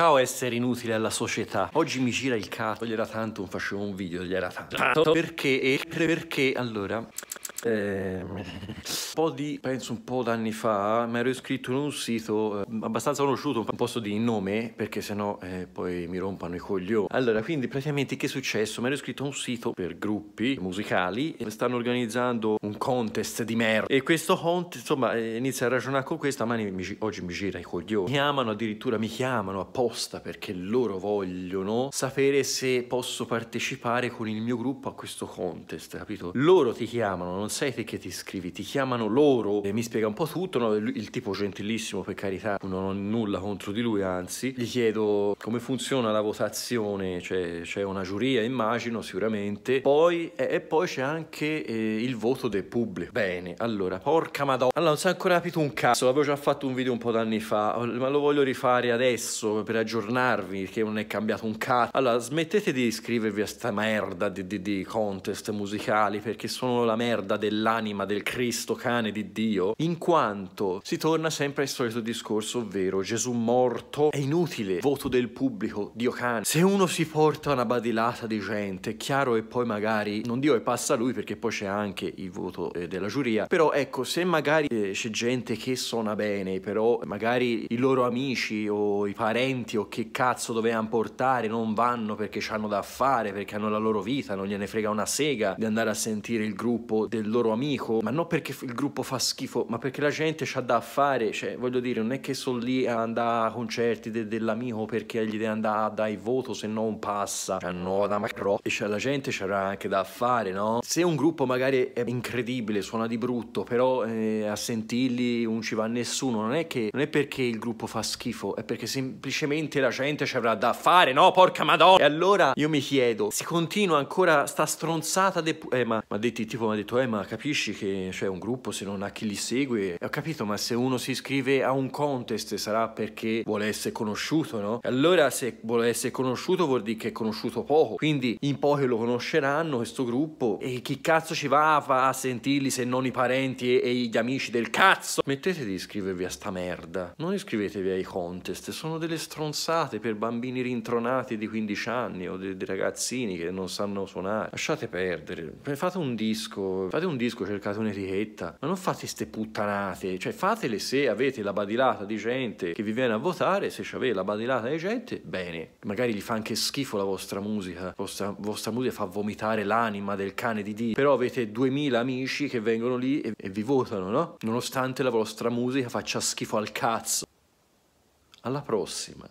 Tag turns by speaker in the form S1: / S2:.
S1: Ciao essere inutile alla società. Oggi mi gira il cazzo, gli era tanto non facevo un video, gli era tanto. Perché? Perché allora eh, un po' di, penso un po' d'anni fa, mi ero iscritto in un sito eh, abbastanza conosciuto, non posto di nome perché sennò eh, poi mi rompano i coglioni. Allora, quindi praticamente che è successo? Mi ero iscritto a un sito per gruppi musicali, e stanno organizzando un contest di merda e questo contest, insomma, eh, inizia a ragionare con questa, ma mi, oggi mi gira i coglioni. Mi chiamano addirittura, mi chiamano apposta perché loro vogliono sapere se posso partecipare con il mio gruppo a questo contest, capito? Loro ti chiamano, non non sei te che ti iscrivi, ti chiamano loro e mi spiega un po' tutto, no? il tipo gentilissimo per carità, non ho nulla contro di lui, anzi, gli chiedo come funziona la votazione, cioè c'è, una giuria immagino sicuramente, poi, e, e poi c'è anche eh, il voto del pubblico. Bene, allora, porca madonna, allora non si è ancora capito un cazzo, l'avevo già fatto un video un po' d'anni fa, ma lo voglio rifare adesso per aggiornarvi che non è cambiato un cazzo. Allora, smettete di iscrivervi a sta merda di, di, di contest musicali perché sono la merda dell'anima del Cristo cane di Dio, in quanto si torna sempre al solito discorso, ovvero Gesù morto è inutile, voto del pubblico, Dio cane. Se uno si porta una badilata di gente, chiaro e poi magari non Dio e passa lui perché poi c'è anche il voto eh, della giuria, però ecco, se magari eh, c'è gente che suona bene, però magari i loro amici o i parenti o che cazzo dovevano portare non vanno perché ci hanno da fare, perché hanno la loro vita, non gliene frega una sega di andare a sentire il gruppo del il loro amico, ma non perché il gruppo fa schifo, ma perché la gente c'ha da fare, cioè voglio dire, non è che sono lì a andare a concerti de dell'amico perché gli deve andare dai voto se non passa, cioè no da macro, e c'è la gente c'era anche da fare, no? Se un gruppo magari è incredibile, suona di brutto, però eh, a sentirli non ci va nessuno, non è che, non è perché il gruppo fa schifo, è perché semplicemente la gente ci avrà da fare, no? Porca madonna! E allora io mi chiedo, si continua ancora sta stronzata de... Eh, ma, ma detti tipo, mi ha detto, eh, ma ma capisci che c'è cioè, un gruppo se non ha chi li segue, ho capito, ma se uno si iscrive a un contest sarà perché vuole essere conosciuto, no? Allora se vuole essere conosciuto vuol dire che è conosciuto poco, quindi in pochi lo conosceranno questo gruppo e chi cazzo ci va, va a sentirli se non i parenti e, e gli amici del cazzo? Mettete di iscrivervi a sta merda, non iscrivetevi ai contest, sono delle stronzate per bambini rintronati di 15 anni o dei di ragazzini che non sanno suonare, lasciate perdere, fate un disco, fate un un disco, cercate un'etichetta, ma non fate ste puttanate, cioè fatele se avete la badilata di gente che vi viene a votare, se avete la badilata di gente, bene, magari gli fa anche schifo la vostra musica, vostra, vostra musica fa vomitare l'anima del cane di Dio, però avete 2000 amici che vengono lì e, e vi votano, no? Nonostante la vostra musica faccia schifo al cazzo. Alla prossima.